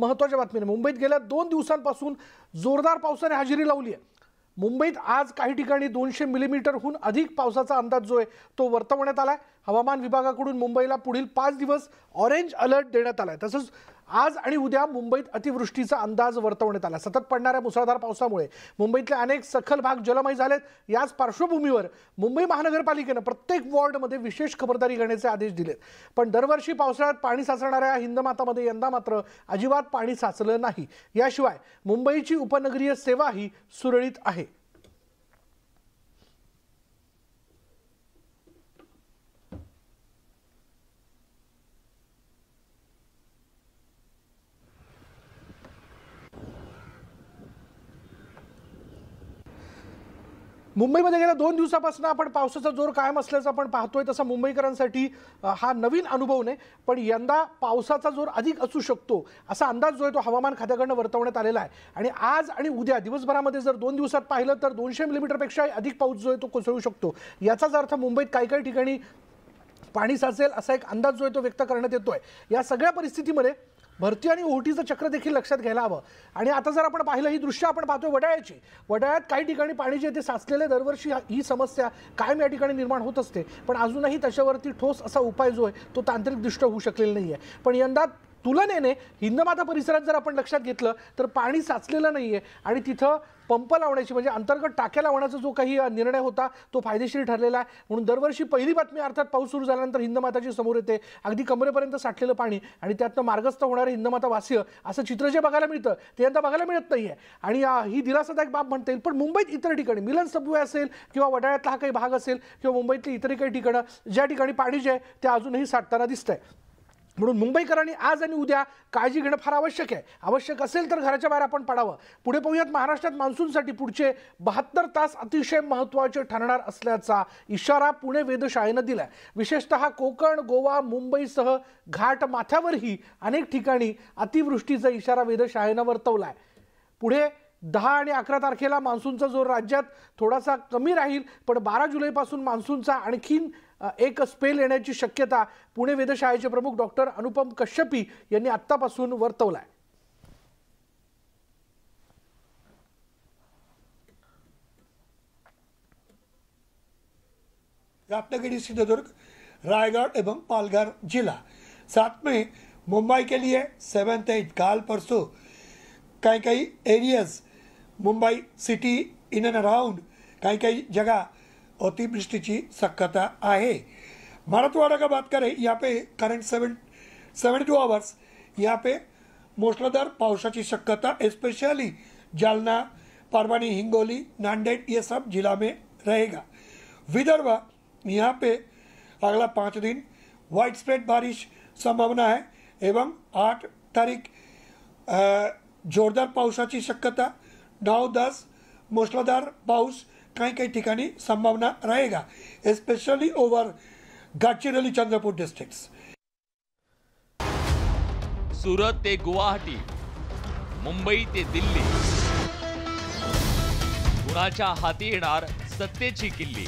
महत्वाच्या बातमीने मुंबईत गेल्या दोन दिवसांपासून जोरदार पावसाने हजेरी लावली आहे मुंबईत आज काही ठिकाणी दोनशे मिलीमीटरहून अधिक पावसाचा अंदाज जो आहे तो वर्तवण्यात आला आहे हवामान विभागाकडून मुंबईला पुढील पाच दिवस ऑरेंज अलर्ट देण्यात आला आहे तसंच आज आणि उद्या मुंबईत अतिवृष्टीचा अंदाज वर्तवण्यात आला सतत पडणाऱ्या मुसळधार पावसामुळे मुंबईतले अनेक सखल भाग जलमय झालेत याच पार्श्वभूमीवर मुंबई महानगरपालिकेनं प्रत्येक वॉर्डमध्ये विशेष खबरदारी घेण्याचे आदेश दिलेत पण दरवर्षी पावसाळ्यात पाणी साचणाऱ्या हिंदमातामध्ये यंदा मात्र अजिबात पाणी साचलं नाही याशिवाय मुंबईची उपनगरीय सेवाही सुरळीत आहे मुंबईमध्ये गेल्या दोन दिवसापासून आपण पावसाचा जोर कायम असल्याचं आपण पाहतोय तसा मुंबईकरांसाठी हा नवीन अनुभव नाही पण यंदा पावसाचा जोर अधिक असू शकतो असा अंदाज जो आहे तो हवामान खात्याकडनं वर्तवण्यात आलेला आहे आणि आज आणि उद्या दिवसभरामध्ये जर दोन दिवसात पाहिलं तर दोनशे मिलीमीटरपेक्षा अधिक पाऊस जो आहे तो कोसळू शकतो याचाच अर्थ मुंबईत काही काही ठिकाणी पाणी साचेल असा एक अंदाज जो आहे तो व्यक्त करण्यात येतोय या सगळ्या परिस्थितीमध्ये भरती आणि ओटीचं चक्र देखील लक्षात घ्यायला हवं आणि आता जर आपण पाहिलं ही दृश्य आपण पाहतोय वडाळ्याची वडाळ्यात काही ठिकाणी पाणी जे ते साचलेले दरवर्षी ही समस्या कायम या ठिकाणी निर्माण होत असते पण अजूनही त्याच्यावरती ठोस असा उपाय जो आहे तो तांत्रिकदृष्ट्या होऊ शकलेला नाही आहे पण यंदा तुलनेने हिंदमाता परिसरात जर आपण लक्षात घेतलं तर पाणी साचलेलं नाही आहे आणि तिथं पंप लावण्याची म्हणजे अंतर्गत टाक्या लावण्याचा जो काही निर्णय होता तो फायदेशीर ठरलेला आहे म्हणून दरवर्षी पहिली बातमी अर्थात पाऊस सुरू झाल्यानंतर हिंदमाताची समोर येते अगदी कमरेपर्यंत साठलेलं पाणी आणि त्यातनं मार्गस्थ होणारे हिंदमाता वासीय असं चित्र जे बघायला मिळतं ते यंदा बघायला मिळत नाही आहे आणि ही दिलासादायक बाब म्हणता येईल पण मुंबईत इतर ठिकाणी मिलन सबवे असेल किंवा वडाळ्यातला हा काही भाग असेल किंवा मुंबईतली इतर काही ठिकाणं ज्या ठिकाणी पाणी जे आहे ते अजूनही साठताना दिसतंय आहे म्हणून मुंबईकरांनी आज आणि उद्या काळजी घेणं फार आवश्यक आहे आवश्यक असेल तर घराच्या बाहेर आपण पडावं पुढे पाहूयात महाराष्ट्रात मान्सूनसाठी पुढचे बहात्तर तास अतिशय महत्त्वाचे ठरणार असल्याचा इशारा पुणे वेधशाळेनं दिला आहे विशेषतः कोकण गोवा मुंबईसह घाट माथ्यावरही अनेक ठिकाणी अतिवृष्टीचा इशारा वेधशाळेनं वर्तवला आहे पुढे दहा आणि अकरा तारखेला मान्सूनचा जोर राज्यात थोडासा कमी राहील पण बारा जुलैपासून मान्सूनचा आणखीन एक स्पेल येण्याची शक्यता पुणे वेधशाळेचे प्रमुख डॉक्टर अनुपम कश्यपी यांनी आत्तापासून वर्तवलाय रत्नागिरी सिद्धदुर्ग रायगढ़ एवं पालघर जिला साथ में मुंबई के लिए सेवेंथ एट काल परसों कई कई areas Mumbai city in and around कहीं कहीं जगह अतिवृष्टि की शक्यता है मराठवाड़ा का बात करें यहाँ पे current seven seventy two hours यहाँ पे मूसलाधार की शक्यता स्पेशली जालना परवानी हिंगोली नांदेड़ ये सब जिला में रहेगा विदर्भ यहाँ पे अगला पाँच दिन वाइड स्प्रेड बारिश संभावना है एवं आठ तारीख जोरदार की शक्यता नौ दस मूसलाधार पाऊस काही काही ठिकाणी संभावना रहेगा especially over Gadchiroli Chandrapur districts Surat ते गुवाहाटी मुंबई ते दिल्ली कुणाच्या हाती येणार सत्तेची किल्ली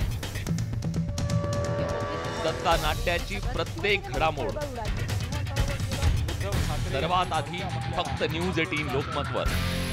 सत्ता नाट्याची प्रत्येक घडामोड सर्वात आधी फक्त न्यूज एटीन लोकमतवर